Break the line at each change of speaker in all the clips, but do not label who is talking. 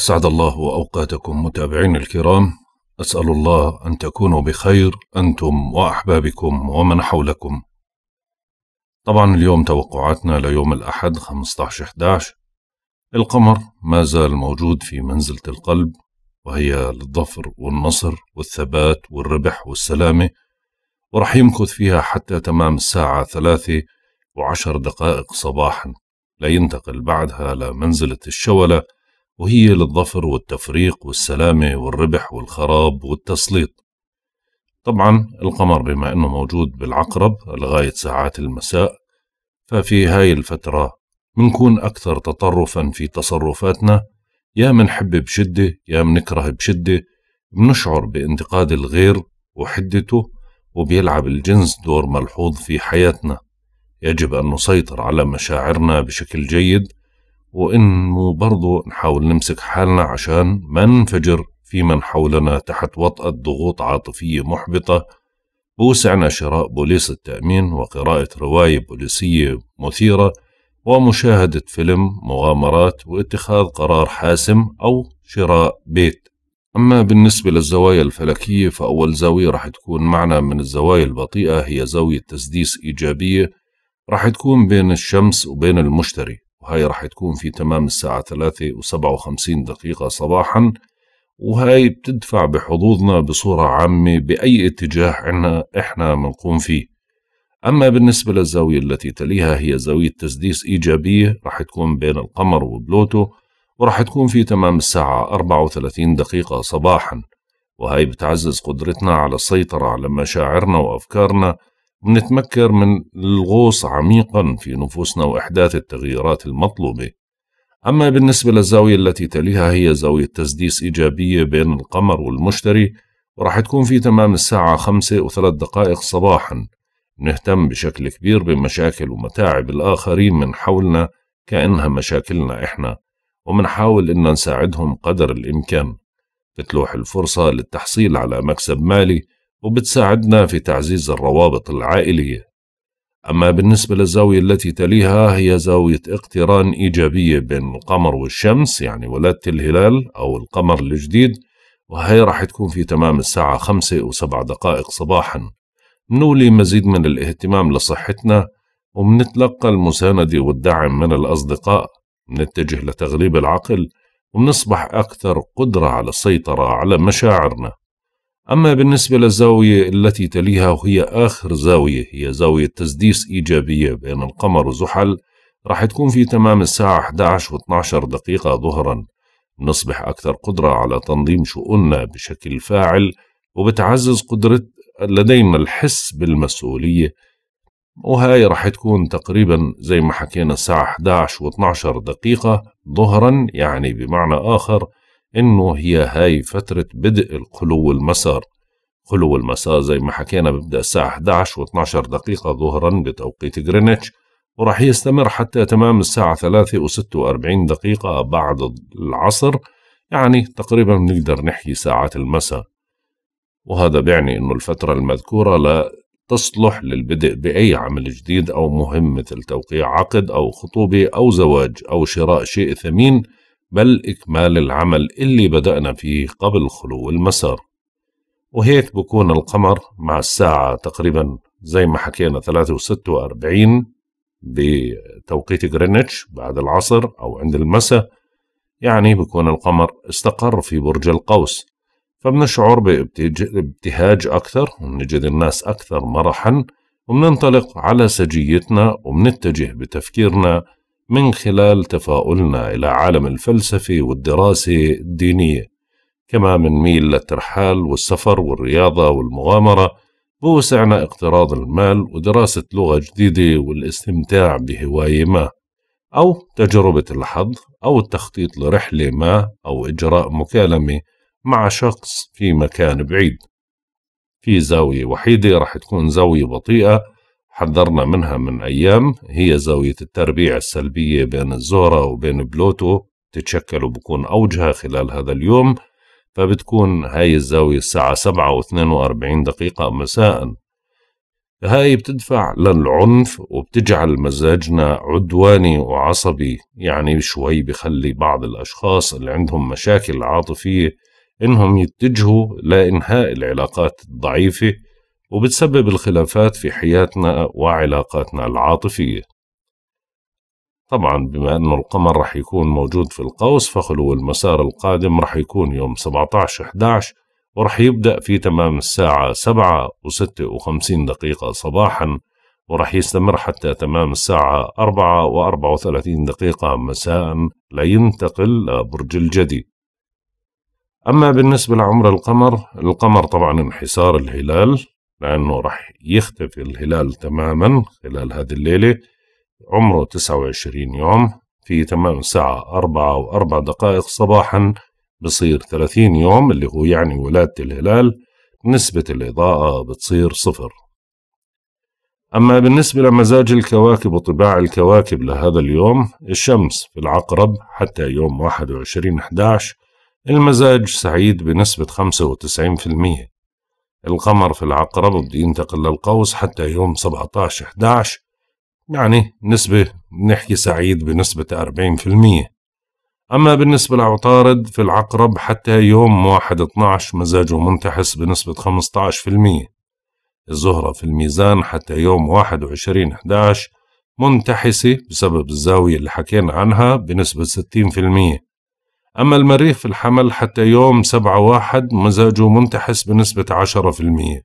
أسعد الله أوقاتكم متابعين الكرام أسأل الله أن تكونوا بخير أنتم وأحبابكم ومن حولكم طبعا اليوم توقعاتنا ليوم الأحد 15-11 القمر ما زال موجود في منزلة القلب وهي للظفر والنصر والثبات والربح والسلامة ورح يمكث فيها حتى تمام الساعة ثلاثة وعشر دقائق صباحا لينتقل بعدها لمنزلة الشولة وهي للظفر والتفريق والسلامة والربح والخراب والتسليط طبعا القمر بما أنه موجود بالعقرب لغاية ساعات المساء ففي هاي الفترة منكون أكثر تطرفا في تصرفاتنا يا منحب بشدة يا منكره بشدة منشعر بانتقاد الغير وحدته وبيلعب الجنس دور ملحوظ في حياتنا يجب أن نسيطر على مشاعرنا بشكل جيد وإنه برضو نحاول نمسك حالنا عشان ما ننفجر في من حولنا تحت وطأة ضغوط عاطفية محبطة بوسعنا شراء بوليس التأمين وقراءة رواية بوليسية مثيرة ومشاهدة فيلم مغامرات واتخاذ قرار حاسم أو شراء بيت أما بالنسبة للزوايا الفلكية فأول زاوية رح تكون معنا من الزوايا البطيئة هي زاوية تسديس إيجابية رح تكون بين الشمس وبين المشتري وهي راح تكون في تمام الساعة 3 و57 دقيقة صباحا وهي بتدفع بحظوظنا بصورة عامة بأي اتجاه عنا إحنا منقوم فيه أما بالنسبة للزاوية التي تليها هي زاوية تسديس إيجابية راح تكون بين القمر وبلوتو وراح تكون في تمام الساعة 34 دقيقة صباحا وهي بتعزز قدرتنا على السيطرة على مشاعرنا وأفكارنا نتمكر من الغوص عميقا في نفوسنا وإحداث التغييرات المطلوبة أما بالنسبة للزاوية التي تليها هي زاوية تسديس إيجابية بين القمر والمشتري ورح تكون في تمام الساعة خمسة وثلاث دقائق صباحا نهتم بشكل كبير بمشاكل ومتاعب الآخرين من حولنا كأنها مشاكلنا إحنا ومنحاول إن نساعدهم قدر الإمكان بتلوح الفرصة للتحصيل على مكسب مالي وبتساعدنا في تعزيز الروابط العائلية أما بالنسبة للزاوية التي تليها هي زاوية اقتران إيجابية بين القمر والشمس يعني ولادة الهلال أو القمر الجديد وهي راح تكون في تمام الساعة خمسة وسبع دقائق صباحا نولي مزيد من الاهتمام لصحتنا ومنتلقى المساندة والدعم من الأصدقاء منتجه لتغليب العقل ومنصبح أكثر قدرة على السيطرة على مشاعرنا أما بالنسبة للزاوية التي تليها وهي آخر زاوية هي زاوية تسديس إيجابية بين القمر وزحل راح تكون في تمام الساعة 11 و 12 دقيقة ظهرا نصبح أكثر قدرة على تنظيم شؤوننا بشكل فاعل وبتعزز قدرة لدينا الحس بالمسؤولية وهاي راح تكون تقريبا زي ما حكينا الساعة 11 و 12 دقيقة ظهرا يعني بمعنى آخر انه هي هاي فترة بدء القلو المسار قلو المسار زي ما حكينا بيبدأ الساعة 11 و12 دقيقة ظهرا بتوقيت غرينتش وراح يستمر حتى تمام الساعة 3 و46 دقيقة بعد العصر يعني تقريبا بنقدر نحكي ساعات المساء وهذا بيعني انه الفترة المذكورة لا تصلح للبدء بأي عمل جديد أو مهم مثل توقيع عقد أو خطوبة أو زواج أو شراء شيء ثمين بل إكمال العمل اللي بدأنا فيه قبل خلو المسار وهيك بكون القمر مع الساعة تقريبا زي ما حكينا 43 بتوقيت غرينتش بعد العصر أو عند المساء يعني بكون القمر استقر في برج القوس فبنشعر بابتهاج أكثر وبنجد الناس أكثر مرحا وبننطلق على سجيتنا وبنتجه بتفكيرنا من خلال تفاؤلنا إلى عالم الفلسفة والدراسة الدينية كما ميل للترحال والسفر والرياضة والمغامرة بوسعنا اقتراض المال ودراسة لغة جديدة والاستمتاع بهواية ما أو تجربة الحظ أو التخطيط لرحلة ما أو إجراء مكالمة مع شخص في مكان بعيد في زاوية وحيدة رح تكون زاوية بطيئة حذرنا منها من أيام هي زاوية التربيع السلبية بين الزهرة وبين بلوتو تتشكل وبكون أوجها خلال هذا اليوم فبتكون هاي الزاوية الساعة سبعة واثنين وأربعين دقيقة مساء هاي بتدفع للعنف وبتجعل مزاجنا عدواني وعصبي يعني شوي بخلي بعض الأشخاص اللي عندهم مشاكل عاطفية إنهم يتجهوا لإنهاء العلاقات الضعيفة وبتسبب الخلافات في حياتنا وعلاقاتنا العاطفية طبعا بما أنه القمر رح يكون موجود في القوس فخلو المسار القادم رح يكون يوم 17-11 ورح يبدأ في تمام الساعة 7 و56 دقيقة صباحا ورح يستمر حتى تمام الساعة 4 و34 دقيقة مساء لينتقل برج الجدي أما بالنسبة لعمر القمر القمر طبعا انحسار الهلال لأنه رح يختفي الهلال تماما خلال هذه الليلة عمره 29 يوم في تمام الساعة 4 وأربع دقائق صباحا بصير 30 يوم اللي هو يعني ولادة الهلال نسبة الإضاءة بتصير صفر أما بالنسبة لمزاج الكواكب وطباع الكواكب لهذا اليوم الشمس في العقرب حتى يوم 21 11 المزاج سعيد بنسبة 95% القمر في العقرب بده ينتقل للقوس حتى يوم 17 11 يعني نسبة نحكي سعيد بنسبة 40% أما بالنسبة لعطارد في العقرب حتى يوم 1 12 مزاجه منتحس بنسبة 15% الزهرة في الميزان حتى يوم 21 11 منتحسة بسبب الزاوية اللي حكينا عنها بنسبة 60% أما المريخ في الحمل حتى يوم سبعة واحد مزاجه منتحس بنسبة عشرة في المية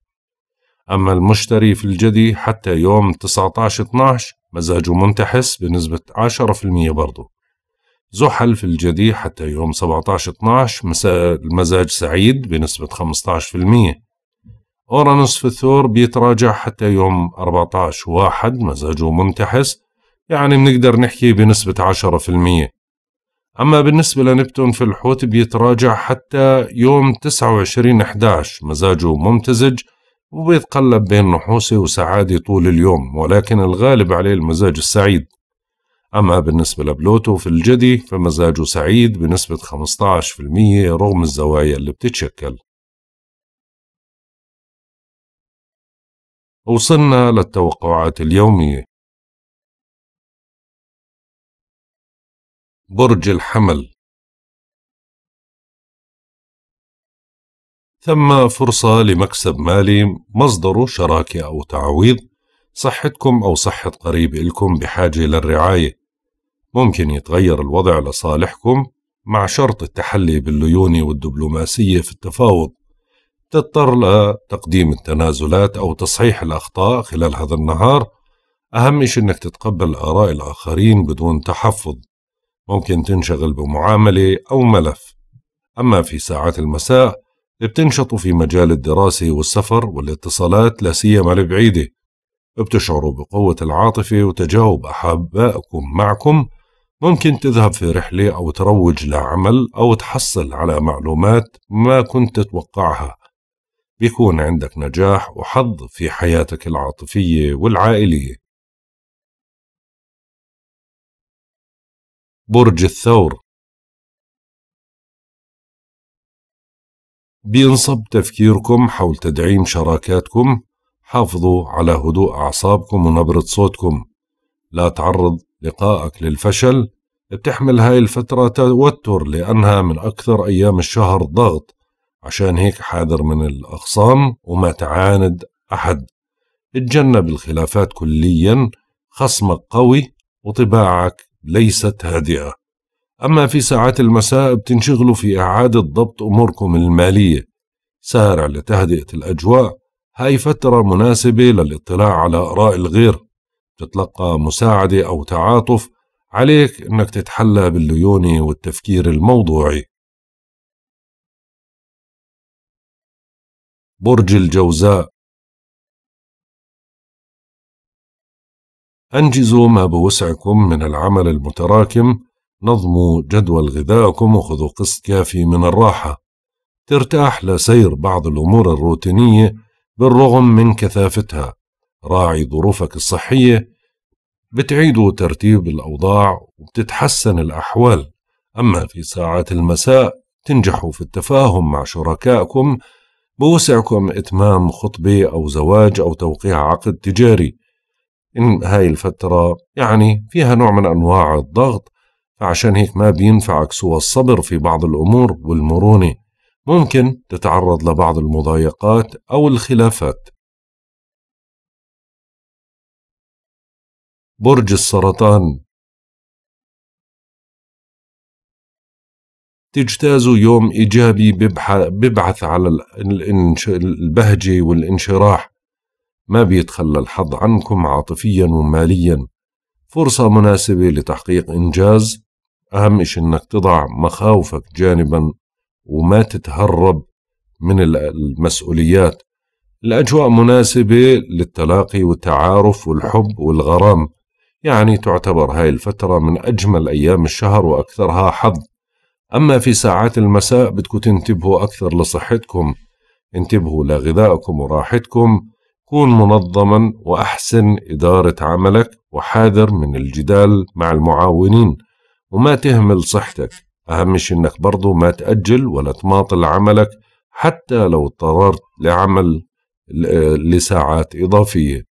أما المشتري في الجدي حتى يوم 19 اتناش مزاجه منتحس بنسبة عشرة في المية برضو زحل في الجدي حتى يوم عشر اتناش المزاج سعيد بنسبة في المية أورانوس في الثور بيتراجع حتى يوم عشر واحد مزاجه منتحس يعني بنقدر نحكي بنسبة عشرة في المية أما بالنسبة لنبتون في الحوت بيتراجع حتى يوم 29/11 مزاجه ممتزج وبيتقلب بين نحوسة وسعادة طول اليوم ولكن الغالب عليه المزاج السعيد أما بالنسبة لبلوتو
في الجدي فمزاجه سعيد بنسبة 15% رغم الزوايا اللي بتتشكل وصلنا للتوقعات اليومية برج الحمل ثم فرصة لمكسب مالي مصدره شراكة أو تعويض
صحتكم أو صحة قريب إلكم بحاجة للرعاية ممكن يتغير الوضع لصالحكم مع شرط التحلي بالليونة والدبلوماسية في التفاوض تضطر لتقديم التنازلات أو تصحيح الأخطاء خلال هذا النهار أهم شيء أنك تتقبل آراء الآخرين بدون تحفظ ممكن تنشغل بمعاملة أو ملف أما في ساعات المساء بتنشطوا في مجال الدراسة والسفر والاتصالات لا سيما البعيدة بتشعروا بقوة العاطفة وتجاوب أحبائكم معكم ممكن تذهب في رحلة أو تروج لعمل أو تحصل على معلومات ما كنت
تتوقعها بيكون عندك نجاح وحظ في حياتك العاطفية والعائلية برج الثور بينصب تفكيركم حول تدعيم شراكاتكم حافظوا على هدوء
أعصابكم ونبرة صوتكم لا تعرض لقائك للفشل بتحمل هاي الفترة توتر لأنها من أكثر أيام الشهر ضغط عشان هيك حاذر من الأخصام وما تعاند أحد اتجنب الخلافات كليا خصمك قوي وطباعك ليست هادئة أما في ساعات المساء بتنشغلوا في إعادة ضبط أموركم المالية سارع لتهدئة الأجواء هاي فترة مناسبة للاطلاع على آراء الغير تتلقى مساعدة أو تعاطف عليك أنك
تتحلى بالليونة والتفكير الموضوعي برج الجوزاء أنجزوا ما بوسعكم من العمل المتراكم
نظموا جدول غذائكم وخذوا قسط كافي من الراحة ترتاح لسير بعض الأمور الروتينية بالرغم من كثافتها راعي ظروفك الصحية بتعيدوا ترتيب الأوضاع وبتتحسن الأحوال أما في ساعات المساء تنجحوا في التفاهم مع شركائكم بوسعكم إتمام خطبة أو زواج أو توقيع عقد تجاري إن هاي الفترة يعني فيها نوع من أنواع الضغط فعشان هيك ما بينفعك سوى الصبر في بعض الأمور والمرونة ممكن
تتعرض لبعض المضايقات أو الخلافات برج السرطان تجتاز يوم إيجابي ببحث
على البهجة والانشراح ما بيتخلى الحظ عنكم عاطفيا وماليا فرصة مناسبة لتحقيق إنجاز أهم إشي إنك تضع مخاوفك جانبا وما تتهرب من المسؤوليات الأجواء مناسبة للتلاقي والتعارف والحب والغرام يعني تعتبر هاي الفترة من أجمل أيام الشهر وأكثرها حظ أما في ساعات المساء بدكم تنتبهوا أكثر لصحتكم انتبهوا لغذائكم وراحتكم كن منظما وأحسن إدارة عملك وحاذر من الجدال مع المعاونين وما تهمل صحتك أهم شيء إنك برضو ما تأجل ولا تماطل عملك
حتى لو اضطررت لعمل لساعات إضافية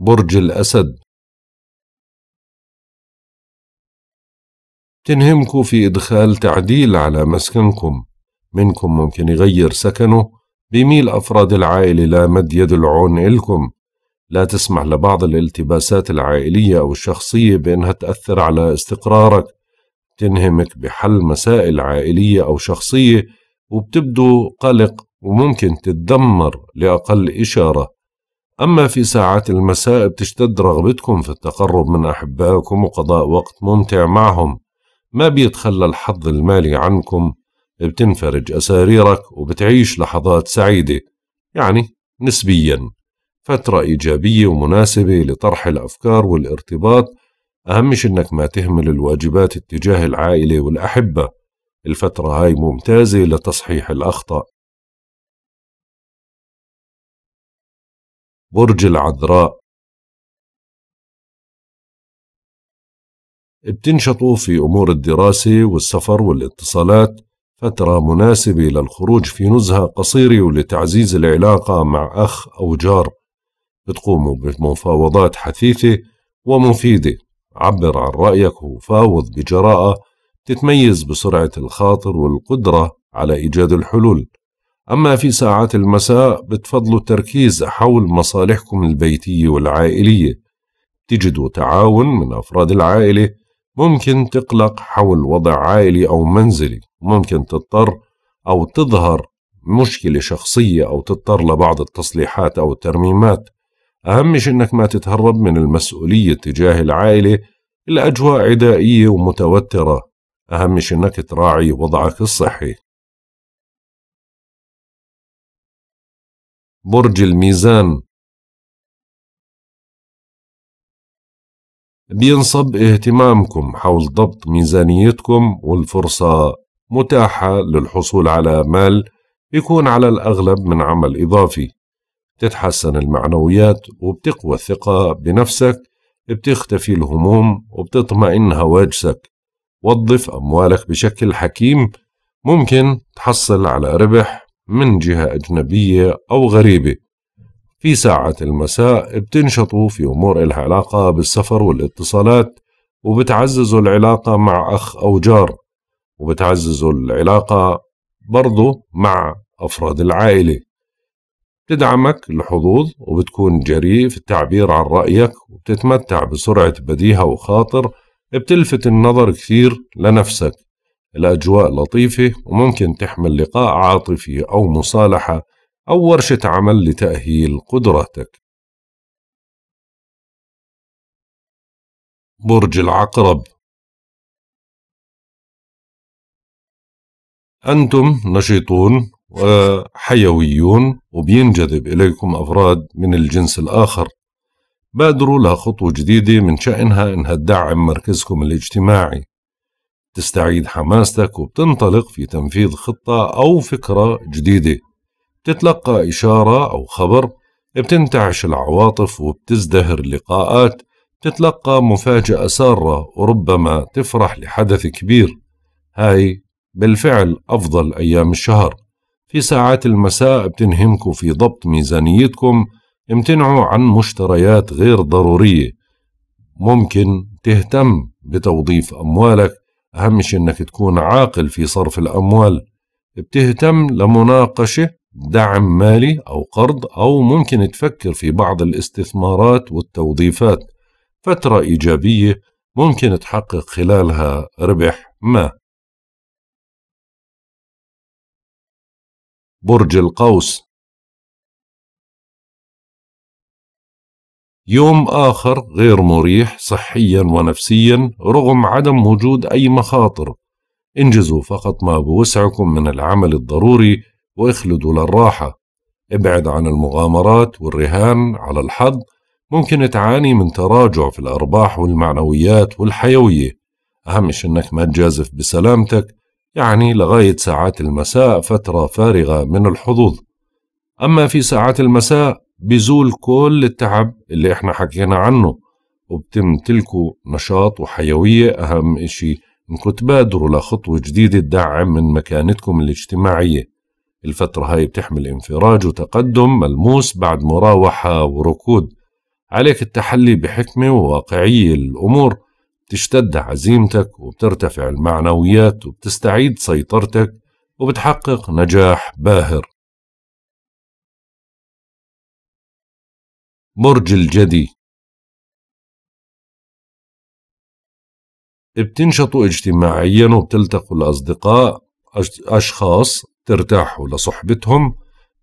برج الأسد تنهمكم في إدخال تعديل على مسكنكم منكم ممكن يغير سكنه بيميل أفراد
العائلة لمد يد العون إلكم لا تسمح لبعض الالتباسات العائلية أو الشخصية بأنها تأثر على استقرارك تنهمك بحل مسائل عائلية أو شخصية وبتبدو قلق وممكن تتدمر لأقل إشارة أما في ساعات المساء بتشتد رغبتكم في التقرب من أحبائكم وقضاء وقت ممتع معهم ما بيتخلى الحظ المالي عنكم بتنفرج أساريرك وبتعيش لحظات سعيدة يعني نسبيا فترة إيجابية ومناسبة لطرح الأفكار والارتباط أهمش إنك ما تهمل الواجبات اتجاه العائلة والأحبة
الفترة هاي ممتازة لتصحيح الأخطاء برج العذراء بتنشطوا في أمور الدراسة والسفر
والاتصالات فترة مناسبة للخروج في نزهة قصيرة ولتعزيز العلاقة مع أخ أو جار بتقوموا بمفاوضات حثيثة ومفيدة عبر عن رأيك وفاوض بجراءة تتميز بسرعة الخاطر والقدرة على إيجاد الحلول أما في ساعات المساء بتفضلوا التركيز حول مصالحكم البيتية والعائلية تجدوا تعاون من أفراد العائلة ممكن تقلق حول وضع عائلي أو منزلي ممكن تضطر أو تظهر مشكلة شخصية أو تضطر لبعض التصليحات أو الترميمات أهم شيء أنك ما تتهرب من المسؤولية
تجاه العائلة الأجواء عدائية ومتوترة أهم شيء أنك تراعي وضعك الصحي برج الميزان بينصب اهتمامكم حول ضبط ميزانيتكم والفرصة
متاحة للحصول على مال بيكون على الأغلب من عمل إضافي تتحسن المعنويات وبتقوى الثقة بنفسك بتختفي الهموم وبتطمئن هواجسك وظف أموالك بشكل حكيم ممكن تحصل على ربح من جهة أجنبية أو غريبة في ساعة المساء بتنشطوا في أمور إلها علاقة بالسفر والاتصالات وبتعززوا العلاقة مع أخ أو جار وبتعززوا العلاقة برضو مع أفراد العائلة بتدعمك الحظوظ وبتكون جريء في التعبير عن رأيك وبتتمتع بسرعة بديهة وخاطر بتلفت النظر كثير لنفسك الأجواء لطيفة وممكن تحمل لقاء عاطفي أو مصالحة أو ورشة
عمل لتأهيل قدراتك برج العقرب أنتم نشيطون وحيويون
وبينجذب إليكم أفراد من الجنس الآخر بادروا لخطوة جديدة من شأنها إنها تدعم مركزكم الاجتماعي تستعيد حماستك وبتنطلق في تنفيذ خطة أو فكرة جديدة تتلقى إشارة أو خبر بتنتعش العواطف وبتزدهر اللقاءات تتلقى مفاجأة سارة وربما تفرح لحدث كبير هاي بالفعل أفضل أيام الشهر في ساعات المساء بتنهمكوا في ضبط ميزانيتكم امتنعوا عن مشتريات غير ضرورية ممكن تهتم بتوظيف أموالك أهم شيء أنك تكون عاقل في صرف الأموال بتهتم لمناقشة دعم مالي أو قرض أو ممكن تفكر في بعض الاستثمارات والتوظيفات
فترة إيجابية ممكن تحقق خلالها ربح ما برج القوس يوم آخر غير مريح
صحيا ونفسيا رغم عدم وجود أي مخاطر انجزوا فقط ما بوسعكم من العمل الضروري واخلدوا للراحة ابعد عن المغامرات والرهان على الحظ ممكن تعاني من تراجع في الأرباح والمعنويات والحيوية أهمش أنك ما تجازف بسلامتك يعني لغاية ساعات المساء فترة فارغة من الحظوظ أما في ساعات المساء بزول كل التعب اللي احنا حكينا عنه وبتمتلكوا نشاط وحيوية أهم إشي إنكم تبادروا لخطوة جديدة تدعم من مكانتكم الاجتماعية الفترة هاي بتحمل انفراج وتقدم ملموس بعد مراوحة وركود عليك التحلي بحكمة وواقعية الأمور بتشتد عزيمتك وبترتفع المعنويات وبتستعيد
سيطرتك وبتحقق نجاح باهر برج الجدي بتنشطوا اجتماعيا وبتلتقوا
الأصدقاء أشخاص ترتاحوا لصحبتهم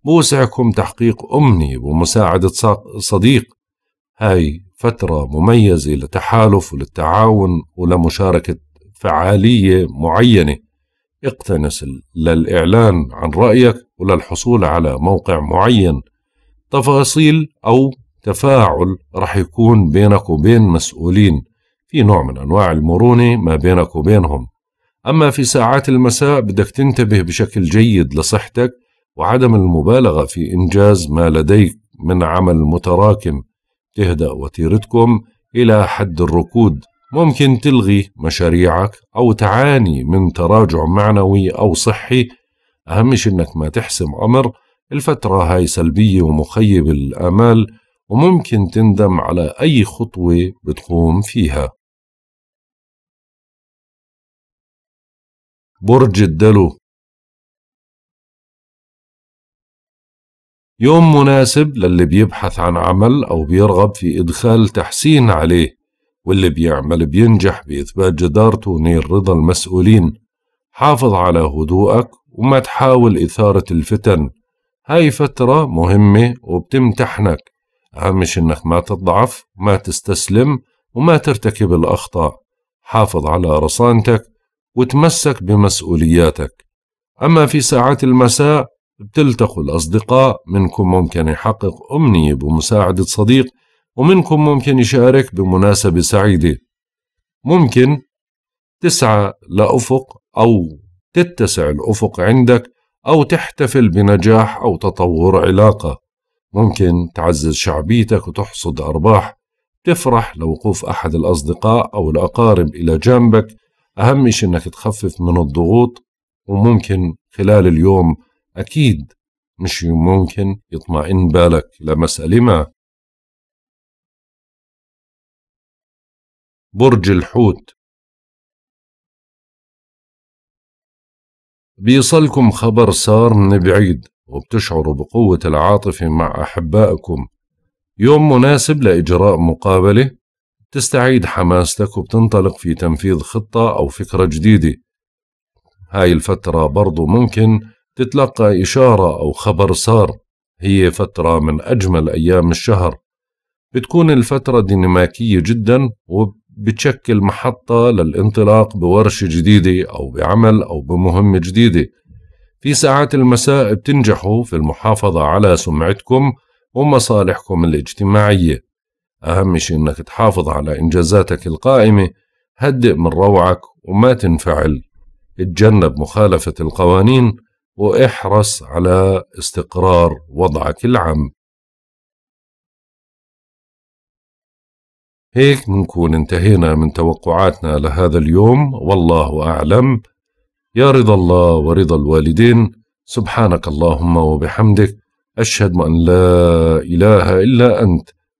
بوسعكم تحقيق أمني ومساعدة صديق هاي فترة مميزة لتحالف وللتعاون ولمشاركة فعالية معينة اقتنس للإعلان عن رأيك وللحصول على موقع معين تفاصيل أو تفاعل رح يكون بينك وبين مسؤولين في نوع من أنواع المرونة ما بينك وبينهم أما في ساعات المساء بدك تنتبه بشكل جيد لصحتك وعدم المبالغة في إنجاز ما لديك من عمل متراكم تهدأ وتيرتكم إلى حد الركود ممكن تلغي مشاريعك أو تعاني من تراجع معنوي أو صحي أهم إنك ما تحسم أمر الفترة هاي سلبية
ومخيبة الآمال وممكن تندم على أي خطوة بتقوم فيها برج الدلو يوم مناسب للي بيبحث عن عمل أو بيرغب في إدخال تحسين عليه
واللي بيعمل بينجح بإثبات جدارته نير رضا المسؤولين حافظ على هدوءك وما تحاول إثارة الفتن هاي فترة مهمة وبتمتحنك أهم شي إنك ما تضعف ما تستسلم وما ترتكب الأخطاء حافظ على رصانتك وتمسك بمسؤولياتك أما في ساعات المساء بتلتقوا الأصدقاء منكم ممكن يحقق أمنية بمساعدة صديق ومنكم ممكن يشارك بمناسبة سعيدة ممكن تسعى لأفق أو تتسع الأفق عندك أو تحتفل بنجاح أو تطور علاقة ممكن تعزز شعبيتك وتحصد أرباح تفرح لوقوف أحد الأصدقاء أو الأقارب إلى جنبك أهم شيء أنك تخفف من الضغوط
وممكن خلال اليوم أكيد مش ممكن يطمئن بالك لمسألة ما برج الحوت بيصلكم خبر سار من بعيد وبتشعروا بقوة العاطفة
مع أحبائكم يوم مناسب لإجراء مقابلة تستعيد حماستك وبتنطلق في تنفيذ خطة أو فكرة جديدة هاي الفترة برضو ممكن تتلقى إشارة أو خبر صار هي فترة من أجمل أيام الشهر بتكون الفترة ديناميكية جدا وبتشكل محطة للانطلاق بورشة جديدة أو بعمل أو بمهمة جديدة في ساعات المساء بتنجحوا في المحافظة على سمعتكم ومصالحكم الاجتماعية أهم شيء إنك تحافظ على إنجازاتك القائمة هدئ من روعك وما تنفعل اتجنب
مخالفة القوانين واحرص على استقرار وضعك العام هيك نكون انتهينا من توقعاتنا لهذا اليوم والله أعلم يا
رضا الله ورضا الوالدين سبحانك اللهم وبحمدك أشهد أن لا إله إلا أنت